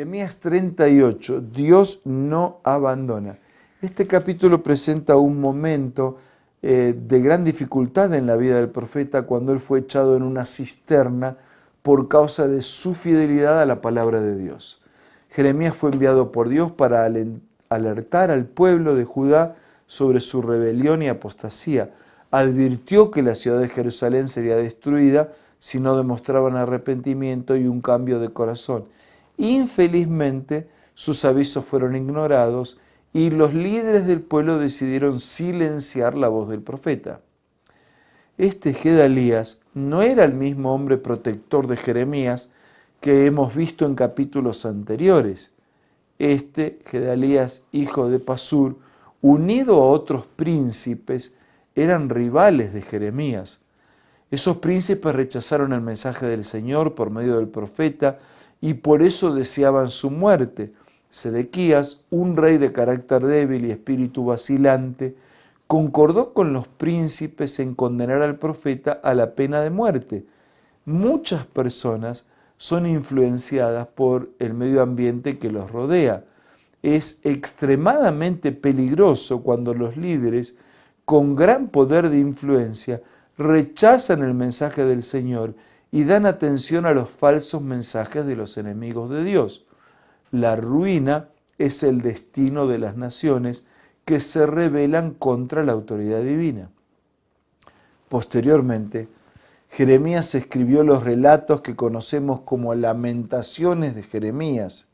Jeremías 38, Dios no abandona. Este capítulo presenta un momento eh, de gran dificultad en la vida del profeta cuando él fue echado en una cisterna por causa de su fidelidad a la palabra de Dios. Jeremías fue enviado por Dios para alertar al pueblo de Judá sobre su rebelión y apostasía. Advirtió que la ciudad de Jerusalén sería destruida si no demostraban arrepentimiento y un cambio de corazón. Infelizmente, sus avisos fueron ignorados y los líderes del pueblo decidieron silenciar la voz del profeta. Este Gedalías no era el mismo hombre protector de Jeremías que hemos visto en capítulos anteriores. Este Gedalías, hijo de Pasur, unido a otros príncipes, eran rivales de Jeremías. Esos príncipes rechazaron el mensaje del Señor por medio del profeta y por eso deseaban su muerte. Sedequías, un rey de carácter débil y espíritu vacilante, concordó con los príncipes en condenar al profeta a la pena de muerte. Muchas personas son influenciadas por el medio ambiente que los rodea. Es extremadamente peligroso cuando los líderes con gran poder de influencia rechazan el mensaje del Señor y dan atención a los falsos mensajes de los enemigos de Dios. La ruina es el destino de las naciones que se rebelan contra la autoridad divina. Posteriormente, Jeremías escribió los relatos que conocemos como lamentaciones de Jeremías,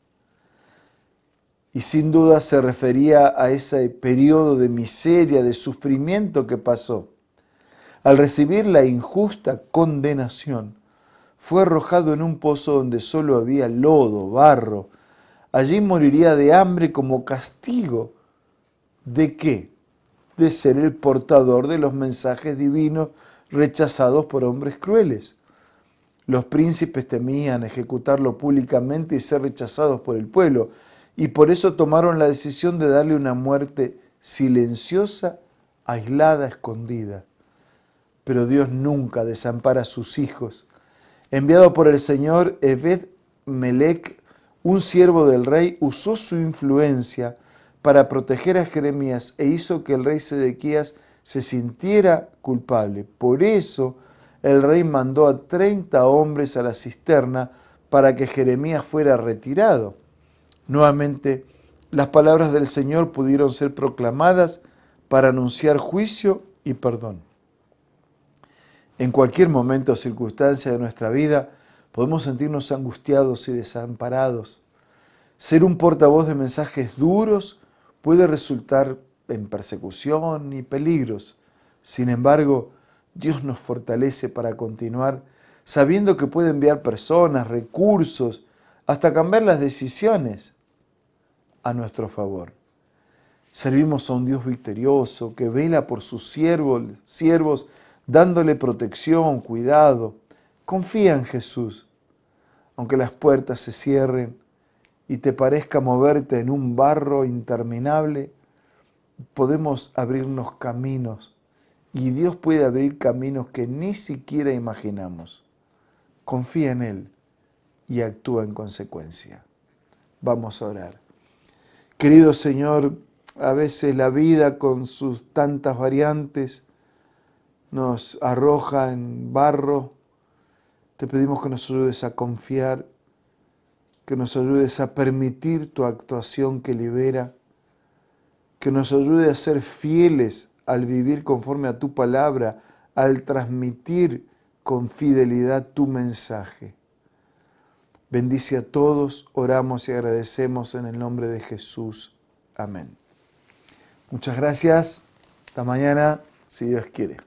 y sin duda se refería a ese periodo de miseria, de sufrimiento que pasó. Al recibir la injusta condenación, fue arrojado en un pozo donde solo había lodo, barro. Allí moriría de hambre como castigo. ¿De qué? De ser el portador de los mensajes divinos rechazados por hombres crueles. Los príncipes temían ejecutarlo públicamente y ser rechazados por el pueblo, y por eso tomaron la decisión de darle una muerte silenciosa, aislada, escondida. Pero Dios nunca desampara a sus hijos, enviado por el señor ebed Melech, un siervo del rey, usó su influencia para proteger a Jeremías e hizo que el rey Sedequías se sintiera culpable. Por eso el rey mandó a 30 hombres a la cisterna para que Jeremías fuera retirado. Nuevamente, las palabras del Señor pudieron ser proclamadas para anunciar juicio y perdón. En cualquier momento o circunstancia de nuestra vida podemos sentirnos angustiados y desamparados. Ser un portavoz de mensajes duros puede resultar en persecución y peligros. Sin embargo, Dios nos fortalece para continuar sabiendo que puede enviar personas, recursos, hasta cambiar las decisiones a nuestro favor. Servimos a un Dios victorioso que vela por sus siervos, siervos dándole protección, cuidado. Confía en Jesús, aunque las puertas se cierren y te parezca moverte en un barro interminable, podemos abrirnos caminos y Dios puede abrir caminos que ni siquiera imaginamos. Confía en Él y actúa en consecuencia. Vamos a orar. Querido Señor, a veces la vida con sus tantas variantes nos arroja en barro, te pedimos que nos ayudes a confiar, que nos ayudes a permitir tu actuación que libera, que nos ayude a ser fieles al vivir conforme a tu palabra, al transmitir con fidelidad tu mensaje. Bendice a todos, oramos y agradecemos en el nombre de Jesús. Amén. Muchas gracias. Hasta mañana, si Dios quiere.